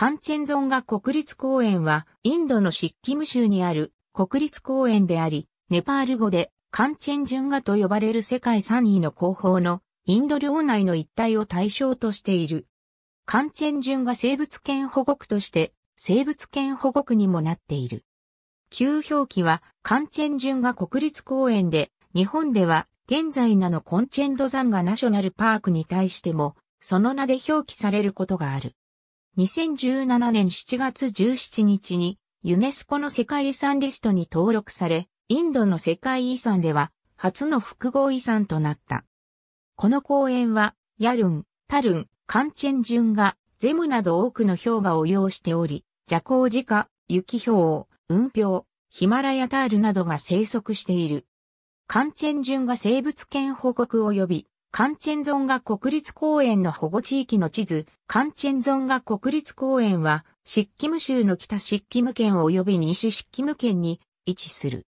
カンチェンゾンガ国立公園は、インドのシッキム州にある国立公園であり、ネパール語でカンチェンジュンガと呼ばれる世界3位の後方のインド領内の一帯を対象としている。カンチェンジュンガ生物圏保護区として生物圏保護区にもなっている。旧表記はカンチェンジュンガ国立公園で、日本では現在名のコンチェンドザンガナショナルパークに対しても、その名で表記されることがある。2017年7月17日にユネスコの世界遺産リストに登録され、インドの世界遺産では初の複合遺産となった。この公園は、ヤルン、タルン、カンチェンジュンガ、ゼムなど多くの氷河を擁しており、蛇行時下、雪氷、雲氷、ヒマラヤタールなどが生息している。カンチェンジュンガ生物圏報告及びカンチェンゾンガ国立公園の保護地域の地図、カンチェンゾンガ国立公園は、シッキム州の北シッキム県及び西シッキム県に位置する。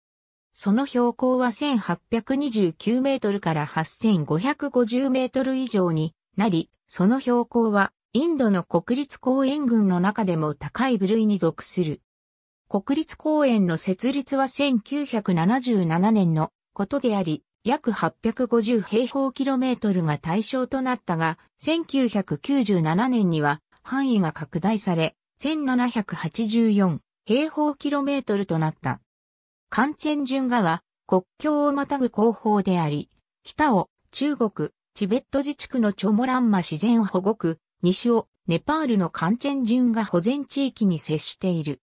その標高は1829メートルから8550メートル以上になり、その標高はインドの国立公園群の中でも高い部類に属する。国立公園の設立は1977年のことであり、約850平方キロメートルが対象となったが、1997年には範囲が拡大され、1784平方キロメートルとなった。カンチェンジュン川、国境をまたぐ後方であり、北を中国、チベット自治区のチョモランマ自然保護区、西をネパールのカンチェンジュンが保全地域に接している。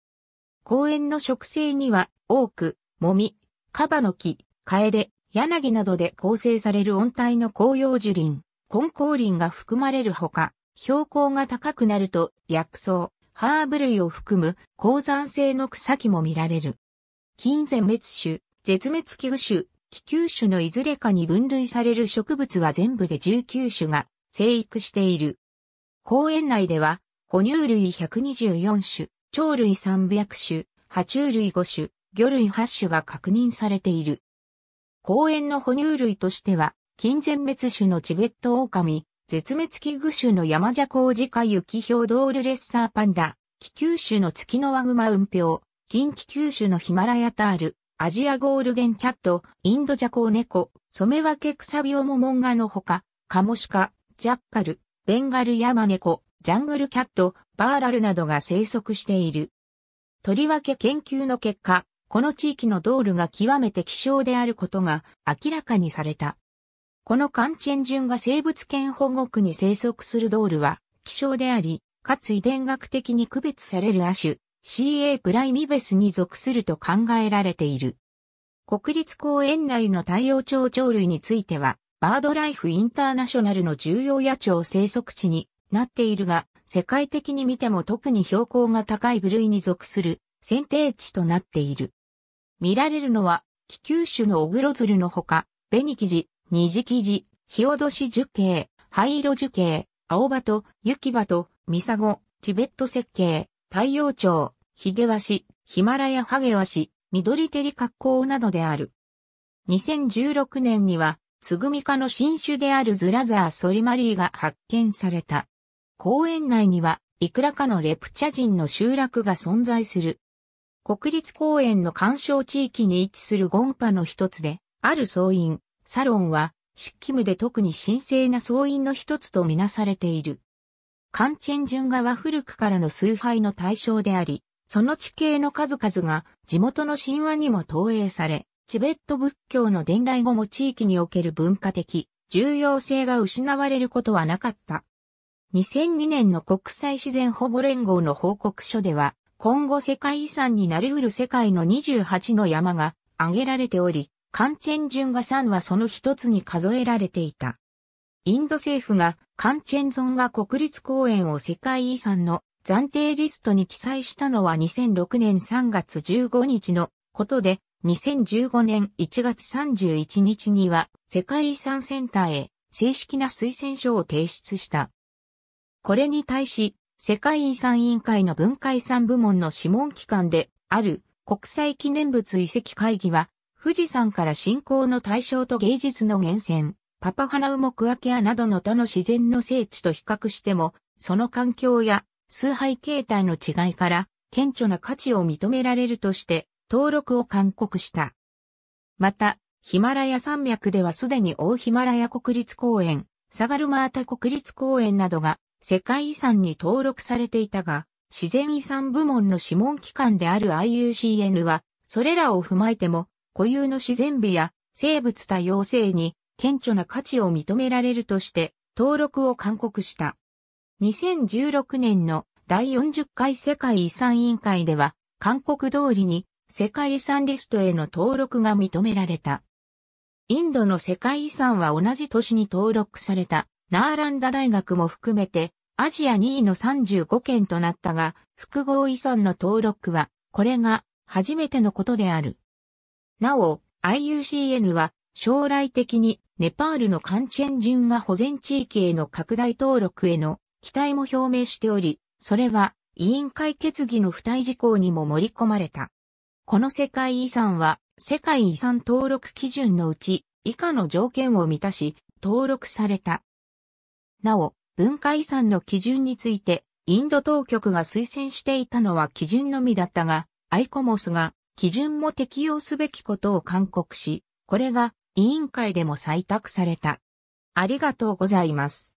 公園の植生には多く、もみ、カバの木、カエデ、柳などで構成される温帯の紅葉樹林、根高林が含まれるほか、標高が高くなると薬草、ハーブ類を含む高山性の草木も見られる。近全滅種、絶滅危惧種、気球種のいずれかに分類される植物は全部で19種が生育している。公園内では、哺乳類124種、鳥類300種、爬虫類5種、魚類8種が確認されている。公園の哺乳類としては、近全滅種のチベット狼、絶滅危惧種の山ジャコウジカユキヒョウドールレッサーパンダ、気球種の月のワグマウンピョウ、近気球種のヒマラヤタール、アジアゴールデンキャット、インドジャコウネコ、染め分けサビオモンガのほか、カモシカ、ジャッカル、ベンガルヤマネコ、ジャングルキャット、バーラルなどが生息している。とりわけ研究の結果、この地域のドールが極めて希少であることが明らかにされた。このカンチェンジュンが生物圏保護区に生息するドールは希少であり、かつ遺伝学的に区別される亜種 CA プライミベスに属すると考えられている。国立公園内の太陽鳥鳥類については、バードライフインターナショナルの重要野鳥生息地になっているが、世界的に見ても特に標高が高い部類に属する選定地となっている。見られるのは、気球種のオグロズルのほか、紅生地、ジキ生地、オドし樹形、灰色樹形、青葉と、雪葉と、ミサゴ、チベット設計、太陽町、ヒゲワシ、ヒマラヤハゲワシ、緑照り格好などである。2016年には、つぐみ科の新種であるズラザーソリマリーが発見された。公園内には、いくらかのレプチャ人の集落が存在する。国立公園の干渉地域に位置するゴンパの一つで、ある総員、サロンは、湿気務で特に神聖な総員の一つとみなされている。カンチェンジュン古くからの崇拝の対象であり、その地形の数々が地元の神話にも投影され、チベット仏教の伝来後も地域における文化的重要性が失われることはなかった。2002年の国際自然保護連合の報告書では、今後世界遺産になり得る世界の28の山が挙げられており、カンチェンジュンガ山はその一つに数えられていた。インド政府がカンチェンゾンガ国立公園を世界遺産の暫定リストに記載したのは2006年3月15日のことで、2015年1月31日には世界遺産センターへ正式な推薦書を提出した。これに対し世界遺産委員会の文化遺産部門の諮問機関である国際記念物遺跡会議は、富士山から信仰の対象と芸術の源泉、パパハナウモクアケアなどの他の自然の聖地と比較しても、その環境や崇拝形態の違いから顕著な価値を認められるとして登録を勧告した。また、ヒマラヤ山脈ではすでに大ヒマラヤ国立公園、サガルマータ国立公園などが世界遺産に登録されていたが、自然遺産部門の諮問機関である IUCN は、それらを踏まえても、固有の自然美や生物多様性に顕著な価値を認められるとして、登録を勧告した。2016年の第40回世界遺産委員会では、勧告通りに世界遺産リストへの登録が認められた。インドの世界遺産は同じ年に登録されたナーランダ大学も含めてアジア2位の35県となったが、複合遺産の登録は、これが初めてのことである。なお、IUCN は将来的にネパールのカンチェン人が保全地域への拡大登録への期待も表明しており、それは委員会決議の付帯事項にも盛り込まれた。この世界遺産は世界遺産登録基準のうち以下の条件を満たし登録されたなお、文化遺産の基準について、インド当局が推薦していたのは基準のみだったが、アイコモスが基準も適用すべきことを勧告し、これが委員会でも採択された。ありがとうございます。